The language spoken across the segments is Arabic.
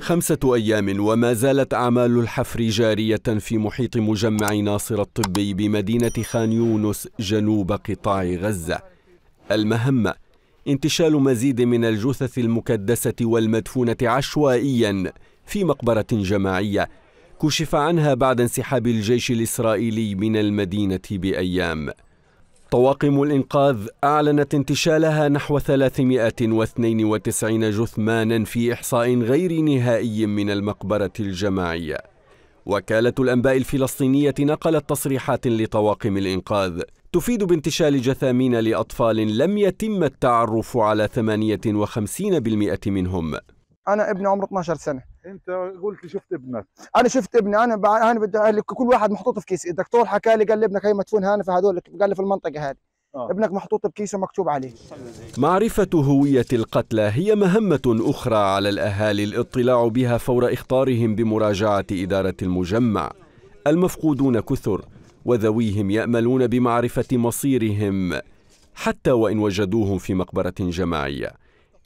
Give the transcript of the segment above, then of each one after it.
خمسة أيام وما زالت أعمال الحفر جارية في محيط مجمع ناصر الطبي بمدينة خان يونس جنوب قطاع غزة المهمة انتشال مزيد من الجثث المكدسة والمدفونة عشوائيا في مقبرة جماعية كشف عنها بعد انسحاب الجيش الإسرائيلي من المدينة بأيام طواقم الإنقاذ أعلنت انتشالها نحو 392 جثمانا في إحصاء غير نهائي من المقبرة الجماعية وكالة الأنباء الفلسطينية نقلت تصريحات لطواقم الإنقاذ تفيد بانتشال جثامين لأطفال لم يتم التعرف على 58% منهم أنا ابني عمره 12 سنة انت قلت شفت ابنك انا شفت ابني انا بع... انا بدي كل واحد محطوط في كيس الدكتور حكى لي قال لي ابنك هي مدفون هنا في هذول قال لي في المنطقه هذه آه. ابنك محطوط بكيسه مكتوب عليه معرفة هوية القتلى هي مهمة أخرى على الأهالي الاطلاع بها فور إخطارهم بمراجعة إدارة المجمع المفقودون كثر وذويهم يأملون بمعرفة مصيرهم حتى وإن وجدوهم في مقبرة جماعية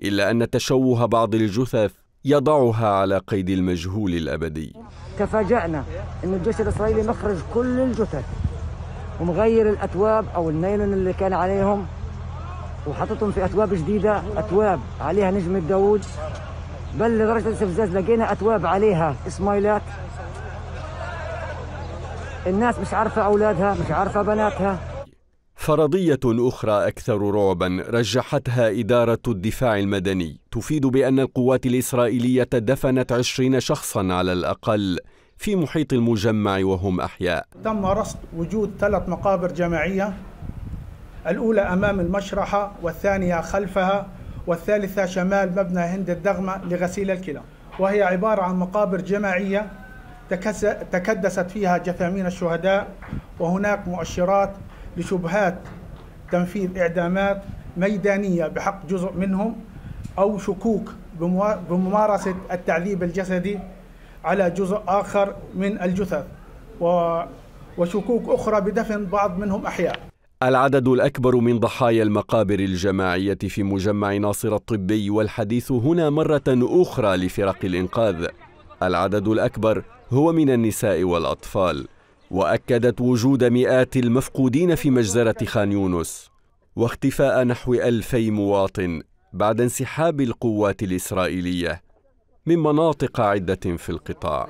إلا أن تشوه بعض الجثث يضعها على قيد المجهول الأبدي تفاجأنا أن الجيش الإسرائيلي مخرج كل الجثث ومغير الأتواب أو النيلون اللي كان عليهم وحطتهم في أتواب جديدة أتواب عليها نجمة داوود بل لدرجة الاستفزاز لقينا أتواب عليها إسمايلات الناس مش عارفة أولادها مش عارفة بناتها فرضية أخرى أكثر رعبا رجحتها إدارة الدفاع المدني تفيد بأن القوات الإسرائيلية دفنت عشرين شخصا على الأقل في محيط المجمع وهم أحياء تم رصد وجود ثلاث مقابر جماعية الأولى أمام المشرحة والثانية خلفها والثالثة شمال مبنى هند الدغمة لغسيل الكلى وهي عبارة عن مقابر جماعية تكدست فيها جثامين الشهداء وهناك مؤشرات لشبهات تنفيذ إعدامات ميدانية بحق جزء منهم أو شكوك بممارسة التعذيب الجسدي على جزء آخر من الجثث وشكوك أخرى بدفن بعض منهم أحياء العدد الأكبر من ضحايا المقابر الجماعية في مجمع ناصر الطبي والحديث هنا مرة أخرى لفرق الإنقاذ العدد الأكبر هو من النساء والأطفال وأكدت وجود مئات المفقودين في مجزرة خان يونس واختفاء نحو ألفي مواطن بعد انسحاب القوات الإسرائيلية من مناطق عدة في القطاع